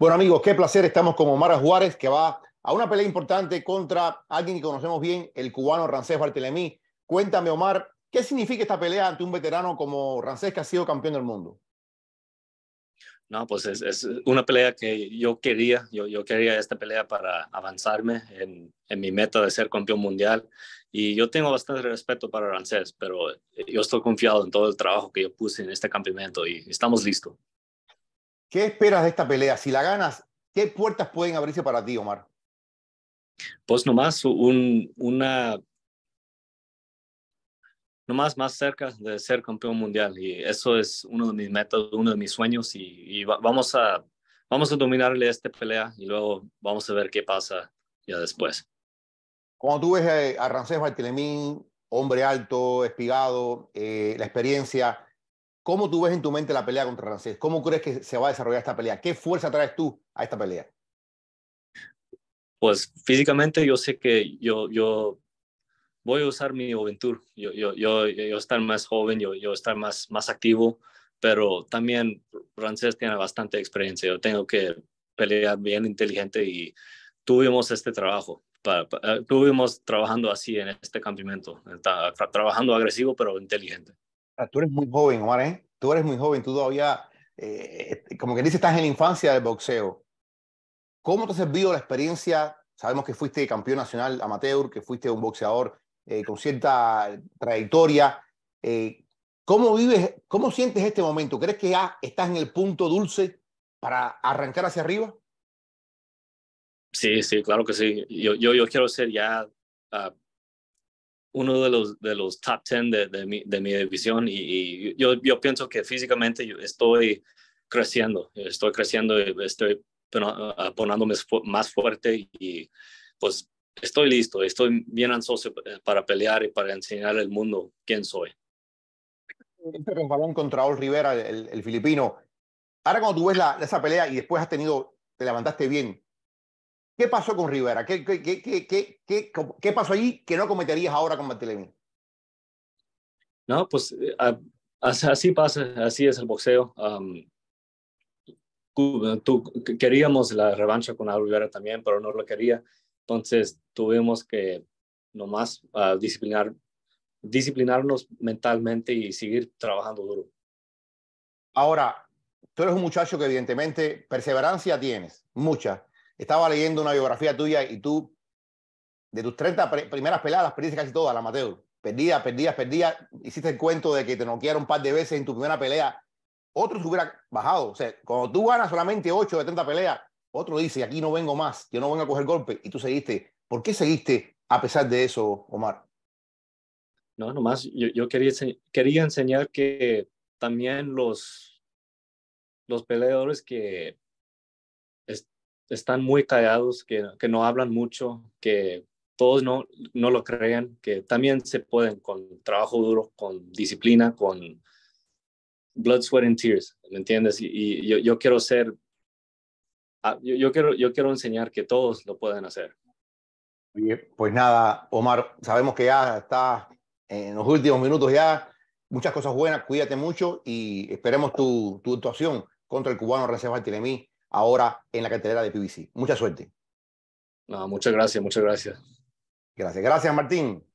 Bueno, amigos, qué placer. Estamos con Omar Juárez, que va a una pelea importante contra alguien que conocemos bien, el cubano Rancés Bartelemí. Cuéntame, Omar, ¿qué significa esta pelea ante un veterano como Rancés, que ha sido campeón del mundo? No, pues es, una pelea que yo quería. Yo, quería esta pelea para avanzarme en, mi meta de ser campeón mundial. Y yo tengo bastante respeto para Rancés, pero yo estoy confiado en todo el trabajo que yo puse en este campamento y estamos listos. ¿Qué esperas de esta pelea? Si la ganas, ¿qué puertas pueden abrirse para ti, Omar? Pues nomás un, una nomás más cerca de ser campeón mundial y eso es uno de mis metas, uno de mis sueños y, vamos a vamos a dominarle esta pelea y luego vamos a ver qué pasa ya después. Cuando tú ves eh, a Rancés Bartelemín, hombre alto, espigado, eh, la experiencia, ¿Cómo tú ves en tu mente la pelea contra Rancés? ¿Cómo crees que se va a desarrollar esta pelea? ¿Qué fuerza traes tú a esta pelea? Pues físicamente yo sé que yo, yo voy a usar mi juventud. Yo, yo, yo, estar más joven, yo, yo estar más, más activo, pero también Rancés tiene bastante experiencia. Yo tengo que pelear bien inteligente y tuvimos este trabajo. Eh, tuvimos trabajando así en este campamento, trabajando agresivo pero inteligente. Tú eres muy joven, Omar, ¿eh? Tú eres muy joven, tú todavía, eh, como que dices, estás en la infancia del boxeo. ¿Cómo te ha servido la experiencia? Sabemos que fuiste campeón nacional amateur, que fuiste un boxeador eh, con cierta trayectoria. ¿Cómo vives, cómo sientes este momento? ¿Crees que ya estás en el punto dulce para arrancar hacia arriba? Sí, sí, claro que sí. Yo, yo, yo quiero ser ya ah, uno de los, de los top 10 de, de, mi, de mi, división y, yo, yo, pienso que físicamente yo estoy creciendo, estoy creciendo, estoy poniéndome ah, más fuerte y pues estoy listo, estoy bien ansioso eh, para pelear y para enseñar al mundo quién soy. Pero este contra Ol Rivera, el, filipino. Ahora cuando tú ves la, esa pelea y después has tenido, te levantaste bien, ¿Qué pasó con Rivera? ¿Qué, qué, qué, qué, qué pasó allí que no cometerías ahora con Bartolomé? No, pues eh, así pasa, así es el boxeo. tú, queríamos la revancha con Al Rivera también, pero no lo quería. Entonces tuvimos que nomás ah, disciplinar, disciplinarnos mentalmente y seguir trabajando duro. Ahora, tú eres un muchacho que evidentemente perseverancia tienes, mucha estaba leyendo una biografía tuya y tú, de tus 30 primeras peleas, perdiste casi todas, la Mateo. Perdías, perdidas perdías. Hiciste el cuento de que te noquearon un par de veces en tu primera pelea. Otros hubieran bajado. O sea, cuando tú ganas solamente 8 de 30 peleas, otro dice, aquí no vengo más, yo no vengo a coger golpe. Y tú seguiste. ¿Por qué seguiste a pesar de eso, Omar? No, nomás yo, yo quería, quería enseñar que también los, los peleadores que están muy callados, que, que no hablan mucho, que todos no, no lo crean, que también se pueden con trabajo duro, con disciplina, con blood, sweat and tears, ¿me entiendes? Y, yo, quiero ser, ah, yo, quiero, yo quiero enseñar que todos lo pueden hacer. pues nada, Omar, sabemos que ya está en los últimos minutos ya, muchas cosas buenas, cuídate mucho y esperemos tu, tu actuación contra el cubano Recep Tiremí ahora en la cartelera de PBC. Mucha suerte. muchas gracias, muchas gracias. Gracias, gracias Martín.